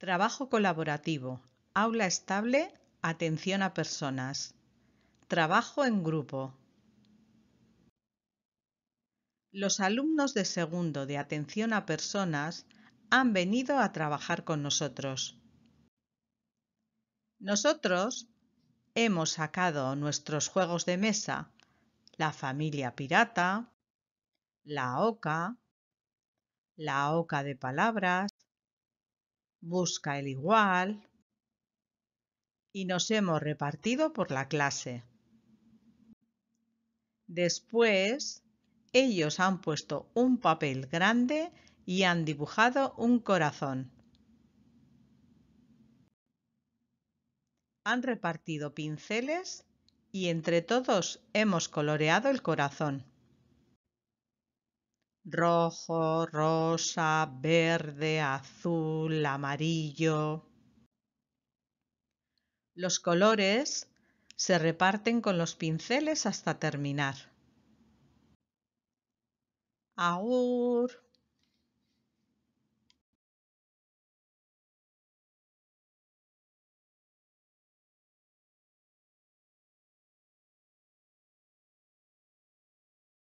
Trabajo colaborativo, aula estable, atención a personas. Trabajo en grupo. Los alumnos de segundo de atención a personas han venido a trabajar con nosotros. Nosotros hemos sacado nuestros juegos de mesa, la familia pirata, la oca, la oca de palabras, busca el igual y nos hemos repartido por la clase. Después, ellos han puesto un papel grande y han dibujado un corazón. Han repartido pinceles y entre todos hemos coloreado el corazón rojo, rosa, verde, azul, amarillo. Los colores se reparten con los pinceles hasta terminar. Agur.